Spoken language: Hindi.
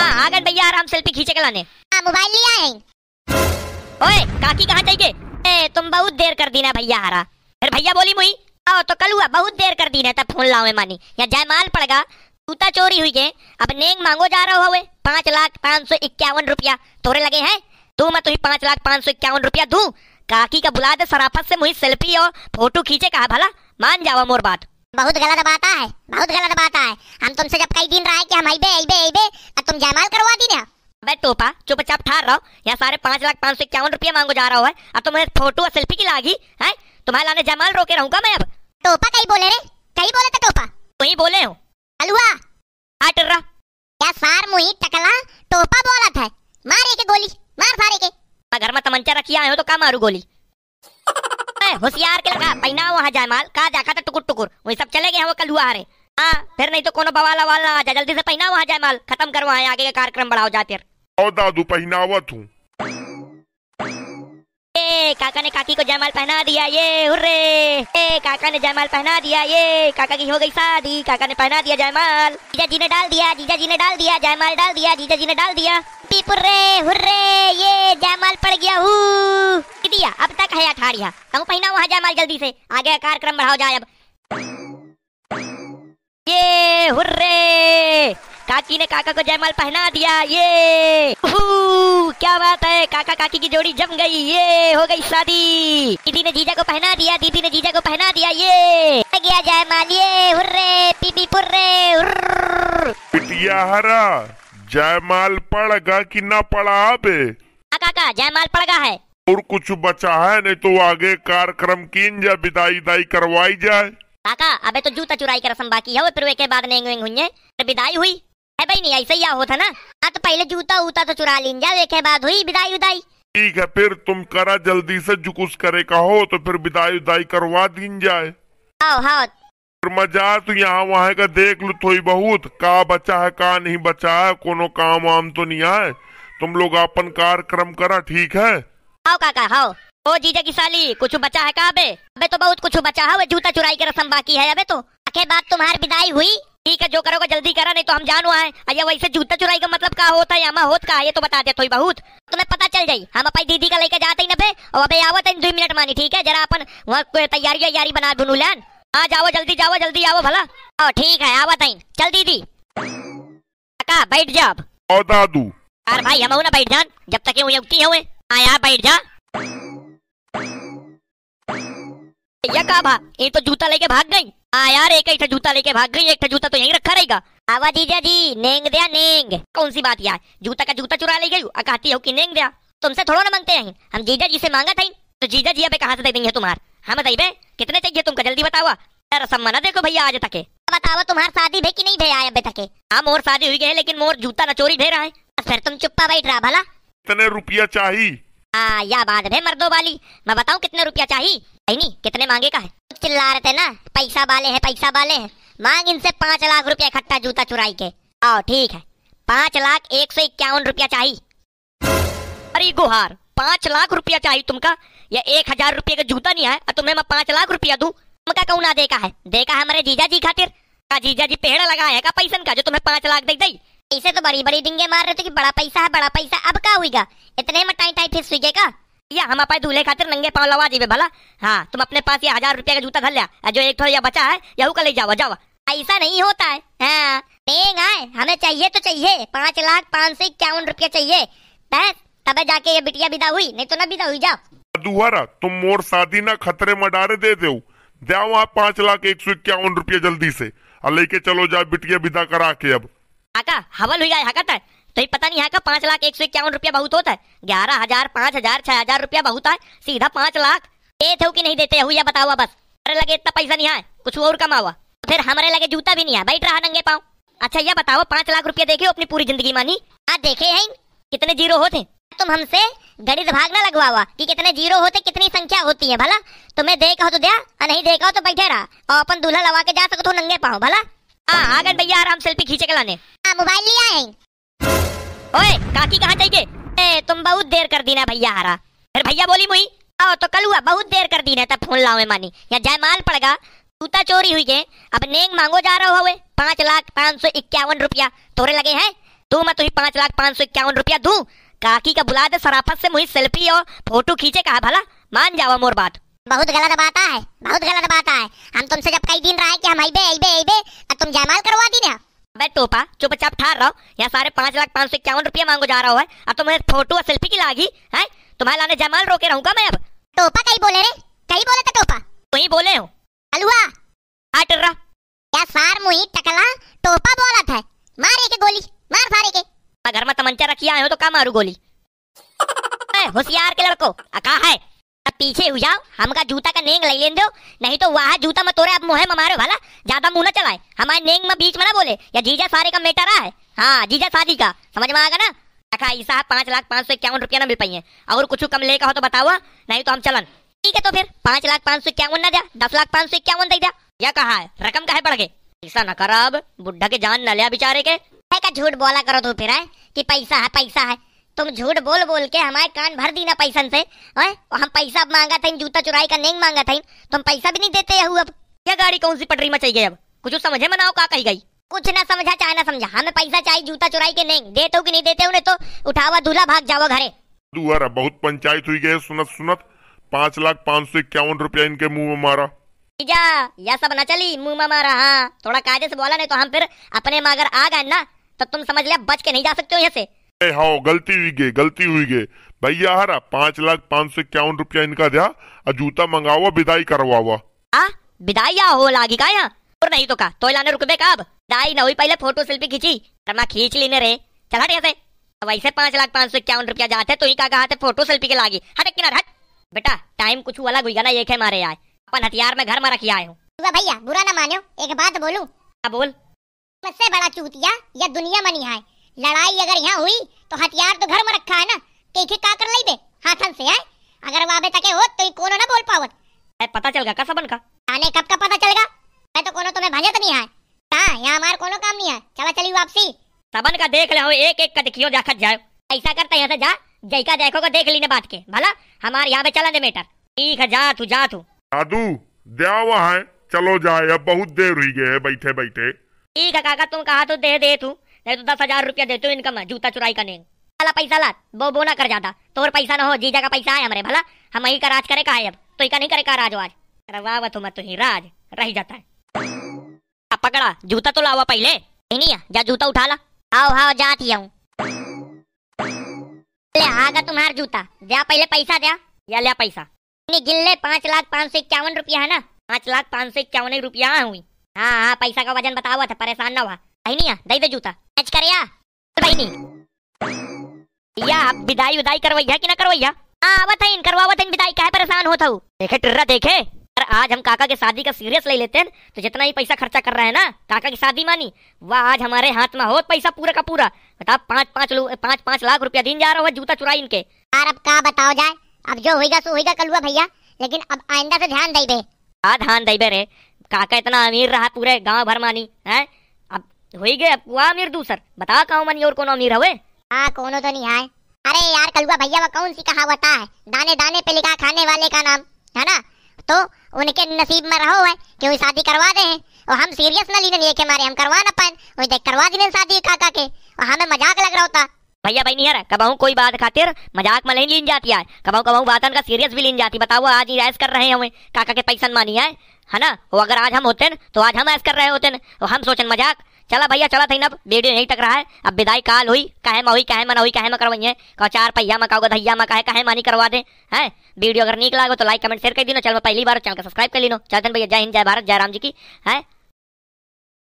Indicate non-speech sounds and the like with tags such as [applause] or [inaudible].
आ गए भैया आराम सेल्फी खींचे के लाने हाँ, मोबाइल ले आए ओए काकी कहाँ जाइए तुम बहुत देर कर दी ना भैया हरा फिर भैया बोली मुई आओ तो कल हुआ बहुत देर कर दी ना तब फोन लाओ मानी या जयमाल पड़गा जूता चोरी हुई है अब नेंग मांगो जा रहा हुए पाँच लाख पाँच सौ इक्यावन रुपया तोरे लगे हैं तू मैं तुम्हें पाँच लाख पाँच सौ इक्यावन रुपया दू काकी का बुला दे सराफत से मुई सेल्फी और फोटो खींचे कहा भला मान जाओ मोर बात बहुत गलत बात है बहुत गलत बात है हम तुमसे जब कई दिन रहा है कि हम आईबे आईबे आईबे तुम जयमाल करवा दी ना अबे टोपा चुपचाप ठार रहो यहाँ साढ़े पाँच लाख पाँच सौ इक्यावन रुपया मांगो जा रहा है और तुम्हें फोटो और सेल्फी की लागी है तुम्हारे लाने जमाल रोके रहूंगा मैं अब टोपा कहीं बोले रे कहीं बोले था टोपा वही बोले हो हलुआ हट रहा क्या सार मुही टकला टोपा बोला था मारे के गोली मार सारे के घर में तमंचा रखिया आयो तो क्या मारू गोली होशियार के लगा पहना वहाँ जयमाल कहा देखा था टुकुर टुकुर वही सब चले गए वो कल हुआ हरे हाँ फिर नहीं तो कोनो बवाल वाला ना आ जाए जल्दी से पहना वहाँ जयमाल खत्म कर वहाँ आगे का कार्यक्रम बढ़ाओ जाते दादू पहनावत हूँ ए, काका ने काकी को जयमाल पहना दिया ये हुर्रे ए, काका ने जयमाल पहना दिया ये काका की हो गई शादी काका ने पहना दिया जयमाल जीजा जी ने डाल दिया जीजा जी ने डाल दिया जयमाल डाल दिया जीजा जी ने डाल दिया पीपुर्रे हुर्रे ये जयमाल पड़ गया हूँ दिया अब लायक है अठाड़ी है पहना वहां जाए माल जल्दी से आगे कार्यक्रम बढ़ाओ जाए अब ये हुर्रे काकी ने काका को जयमाल पहना दिया ये क्या बात है काका काकी की जोड़ी जम गई ये हो गई शादी दीदी ने जीजा को पहना दिया दीदी ने जीजा को पहना दिया ये गया जयमाल ये हुर्रे पीपी पुर्रे पिटिया हरा जयमाल पड़गा कि ना पड़ा बे काका जयमाल पड़गा है और कुछ बचा है नहीं तो आगे कार्यक्रम की जा विदाई दाई करवाई जाए काका अबे तो जूता चुराई का रसम बाकी है के बाद विदाई हुई है भाई नहीं ऐसे ही हो था ना हाँ तो पहले जूता उता तो चुरा लीन जा के बाद हुई विदाई उदाई ठीक है फिर तुम करा जल्दी से जो कुछ करे का हो तो फिर विदाई उदाई करवा दीन जाए हाँ हाँ मजा तो यहाँ वहाँ का देख लो थोड़ी बहुत का बचा है का नहीं बचा है कोनो काम वाम तो नहीं आए तुम लोग अपन कार्यक्रम करा ठीक है हो काका हो ओ जीजा की साली कुछ बचा है का बे अबे तो बहुत कुछ बचा है जूता चुराई के रसम बाकी है अबे तो आखिर बात तुम्हारी विदाई हुई ठीक है जो करोगे जल्दी करा नहीं तो हम जान हुआ है अरे वैसे जूता चुराई का मतलब का होता है हमा होत का ये तो बता दे थोड़ी बहुत तुम्हें पता चल जाये हम अपनी दीदी का लेके जाते ही नफे और अबे आवत तो दो मिनट मानी ठीक है जरा अपन वहाँ तैयारी वैयारी बना बुनू लैन हाँ जाओ जल्दी जाओ जल्दी आओ भला ओ ठीक है आवत तो चल दीदी बैठ जाओ दादू अरे भाई हम ना बैठ जान जब तक ये उगती हुए आया हाँ बैठ जा ये कहा भा ये तो जूता लेके भाग गई आ हाँ यार एक एक जूता लेके भाग गई एक जूता तो यही रखा रहेगा आवा जीजा जी नेंग दिया नेंग कौन सी बात यार जूता का जूता चुरा ले गई कहती हो कि नेंग दिया तुमसे थोड़ा ना मांगते हैं हम जीजा जी से मांगा था तो जीजा जी अभी कहाँ से दे देंगे तुम्हार हम हाँ, बताइए कितने चाहिए तुमको जल्दी बताओ रसम मना देखो भैया आज तक बताओ तुम्हार शादी भे की नहीं भे आए अबे तक हाँ मोर शादी हुई है लेकिन मोर जूता ना चोरी दे रहा है फिर तुम चुप्पा बैठ रहा भला कितने रुपया चाहिए आ, या बात है मर्दो वाली मैं बताऊँ कितने रुपया चाहिए नहीं कितने मांगे का है चिल्ला रहे थे ना पैसा वाले हैं पैसा वाले हैं मांग इनसे पाँच लाख रुपया इकट्ठा जूता चुराई के आओ ठीक है पाँच लाख एक सौ इक्यावन रुपया चाहिए अरे गुहार पाँच लाख रुपया चाहिए तुमका या एक हजार रुपये का जूता नहीं है तुम्हें मैं पाँच लाख रुपया दू तुमका कौन ना देखा है देखा है हमारे जीजा जी खातिर जीजा जी पेड़ लगाया है का पैसन का जो तुम्हें पाँच लाख दे दी ऐसे तो बड़ी बड़ी डिंगे मार रहे थे कि बड़ा पैसा है बड़ा पैसा अब का हुईगा इतने में टाई फिर सुईगे का या हम अपने दूल्हे खातिर नंगे पाँव लवा जीवे भला हाँ तुम अपने पास ये हजार रुपया का जूता घर लिया जो एक थोड़ा या बचा है यहू का ले जाओ जाओ ऐसा नहीं होता है हाँ आए हमें चाहिए तो चाहिए पाँच लाख पाँच सौ इक्यावन रुपया चाहिए बस तब जाके ये बिटिया विदा हुई नहीं तो ना विदा हुई जाओ दुहारा तुम मोर शादी ना खतरे में डारे दे दो जाओ वहाँ पाँच लाख एक सौ इक्यावन रुपया जल्दी से लेके चलो जाओ बिटिया विदा करा के अब आका हवल हुई है हका है तो ये पता नहीं है का पांच लाख एक सौ इक्यावन रुपया बहुत होता है ग्यारह हजार पांच हजार छह हजार रुपया बहुत है सीधा पांच लाख ये थे कि नहीं देते हुई बताओ बस अरे लगे इतना पैसा नहीं है कुछ और कमा कमावा फिर हमारे लगे जूता भी नहीं है बैठ रहा नंगे पाओ अच्छा ये बताओ पांच लाख रुपया देखे हो अपनी पूरी जिंदगी मानी आज देखे है कितने जीरो होते तुम हमसे गणित भाग ना हुआ कि कितने जीरो होते कितनी संख्या होती है भला तुम्हें देखा हो तो दिया नहीं देखा हो तो बैठे रहा और अपन दूल्हा लगा के जा सको तो नंगे पाओ भला हाँ, आ गए भैया आराम सेल्फी खींचे के लाने हाँ, मोबाइल ले आए ओए काकी कहाँ जाएगी ए तुम बहुत देर कर दीना भैया हरा फिर भैया बोली मुई आओ तो कल हुआ बहुत देर कर दीना तब फोन लाओ मानी या माल पड़गा जूता चोरी हुई है अब नेंग मांगो जा रहा हो पाँच लाख पाँच सौ इक्यावन रुपया तोरे लगे हैं तू मैं तुम्हें पाँच लाख पाँच सौ इक्यावन रुपया दू काकी का बुला दे सराफत से मुझे सेल्फी और फोटो खींचे कहा भला मान जाओ मोर बात बहुत गलत बात है बहुत गलत बात है हम तुमसे जब कई दिन रहा कि हम बे आई बे तुम जयमाल करवा दी ना अबे टोपा चुपचाप ठार रहो यहाँ सारे पाँच लाख पाँच सौ इक्यावन रुपया मांगो जा रहा है अब तुम्हें फोटो और सेल्फी की लागी है तुम्हारे लाने जयमाल रोके रहूंगा मैं अब टोपा कहीं बोले रे कहीं बोले था तो टोपा वही बोले हूँ अलुआ हट रहा क्या सार मुही टकला टोपा बोला था मार एक गोली मार सारे के घर में तमंचा रखी आए हो तो क्या मारू गोली [laughs] होशियार के लड़को अका है अब पीछे हो जाओ हमका जूता का नेंग ले दो नहीं तो वहाँ जूता मत तोरे आप मुँह में मारो भाला ज्यादा मुंह न चलाए हमारे नेंग में बीच में ना बोले या जीजा सारे का मेटा रहा है हाँ जीजा शादी का समझ में आएगा ना रखा ई साहब पाँच लाख पाँच सौ इक्यावन रुपया ना मिल पाई है और कुछ कम लेकर हो तो बताओ हाँ। नहीं तो हम चलन ठीक है तो फिर पाँच लाख पाँच सौ इक्यावन ना दिया दस लाख पाँच सौ इक्यावन दे दिया यह कहा है रकम कहा बढ़ गए ऐसा न कर अब बुढ़ा के जान न लिया बेचारे के झूठ बोला करो तो फिर है हाँ? कि पैसा है पैसा है तुम झूठ बोल बोल के हमारे कान भर दी ना पैसन से हम पैसा अब मांगा था जूता चुराई का नहीं मांगा था तुम पैसा भी नहीं देते यू अब क्या गाड़ी कौन सी पटरी में चाहिए अब कुछ तो समझे मनाओ का कही गई कुछ ना समझा चाहे ना समझा हमें पैसा चाहिए जूता चुराई के नहीं देते हो कि नहीं देते उन्हें तो उठावा दूल्हा भाग जाओ घरे दुआरा बहुत पंचायत हुई गए सुनत सुनत पाँच लाख पाँच सौ इक्यावन रुपया इनके मुँह में मारा जा यह सब ना चली मुँह में मारा हाँ थोड़ा कायदे से बोला नहीं तो हम फिर अपने में अगर आ गए ना तो तुम समझ लिया बच के नहीं जा सकते हो यहाँ से हाँ गलती हुई गई गलती हुई गई भैया हरा पाँच लाख पाँच सौ इक्यावन रुपया इनका दिया और जूता मंगावा विदाई करवावा आ विदाई या हो लागी का या और नहीं तो का तो लाने रुक बे कब विदाई न हुई पहले फोटो सेल्फी खींची करना खींच लेने रे चल हट यहाँ से तो वैसे पाँच लाख पाँच सौ इक्यावन रुपया जाते तो ही का कहा थे फोटो सेल्फी के लागी हट किनार हट बेटा टाइम कुछ अलग हुई ना एक है मारे आए अपन हथियार में घर में रखी आए हूँ भैया बुरा ना मानो एक बात बोलू क्या हाँ, बोल सबसे बड़ा चूतिया यह दुनिया मनी है लड़ाई अगर यहाँ हुई तो हथियार तो घर में रखा है ना तीखे का कर लेबे हाथन से है अगर वाबे तके हो तो ये कोनो ना बोल पावत ए पता चल गया का सबन का आने कब का पता चलेगा मैं तो कोनो तुम्हें भंजत नहीं है हां यहां हमार कोनो काम नहीं है चला चली वापसी सबन का देख ले हो एक एक का देखियो जाखत जाओ ऐसा करते हैं से जा जैका देखो का देख लीने बात के भला हमार यहां पे चला दे मेटर ठीक है जा तू जा तू दादू दया वहां चलो जाए अब बहुत देर हुई गई है बैठे बैठे ठीक है काका तुम कहा तो दे दे तू नहीं तो दस हजार रुपया देते हो इनकम जूता चुराई का नहीं वाला पैसा ला वो बो ना कर जाता और पैसा ना हो जीजा का पैसा है हमारे भला हम यही का राज करे का अब तो ही नहीं करे का राज आज करवावा तुम तो ही राज रह जाता है पकड़ा जूता तो लावा पहले नहीं जा जूता उठा ला आओ हाओ जाती हूँ आगा तुम्हार जूता जा पहले पैसा दिया या लिया पैसा नहीं गिन ले पाँच लाख पाँच सौ इक्यावन रुपया है ना पाँच लाख पाँच सौ इक्यावन रुपया हुई हाँ हाँ पैसा का वजन बताओ था परेशान ना हुआ అయినయ్యా दे जूता एच कर या भाई नहीं या आप विदाई विदाई करवैया कि ना करवैया हां आवत है इन करवावत है विदाई काहे परेशान होत हो देखे टिर्रा देखे आज हम काका के शादी का सीरियस ले लेते हैं तो जितना ही पैसा खर्चा कर रहे हैं ना काका की शादी मानी वह आज हमारे हाथ में होत पैसा पूरा का पूरा बता पांच पांच लोग पांच पांच लाख रुपया दिन जा रहा हुआ जूता चुराई इनके यार अब का बताओ जाए अब जो होएगा सो होएगा कलुआ भैया लेकिन अब आइंदा से ध्यान दई दे हाँ ध्यान दई बे रे काका इतना अमीर रहा पूरे गांव भर मानी हैं होई गए अकुआ अमीर दूसर बता कहूँ मनी और कोनो अमीर हवे हाँ कोनो तो नहीं आए अरे यार कलुआ भैया वो कौन सी कहावत है दाने दाने पे लिखा खाने वाले का नाम है ना तो उनके नसीब में रहो है कि वो शादी करवा दे और हम सीरियस ना लीने के मारे हम करवा ना पाए वही देख करवा दी शादी काका के और हमें मजाक लग रहा होता भैया भाई नहीं यार कबाऊ कोई बात खातिर मजाक में नहीं लीन जाती है कबाऊ कबाऊ बातन का सीरियस भी लीन जाती बताओ आज ही ऐस कर रहे हैं हमें काका के पैसा मानी है है ना वो अगर आज हम होते न, तो आज हम ऐस कर रहे होते न, तो हम सोचन मजाक चला भैया चला था अब बेड़ी नहीं टक है अब विदाई काल हुई कहे मा हुई कहे मना हुई कहे मा करवाइए कहो चार पहिया मा कहोगे धैया मा कहे कहे मानी करवा दे है वीडियो अगर निकला तो लाइक कमेंट शेयर कर दिनो चल मैं पहली बार चैनल को सब्सक्राइब कर लो चल भैया जय हिंद जय भारत जय राम जी की है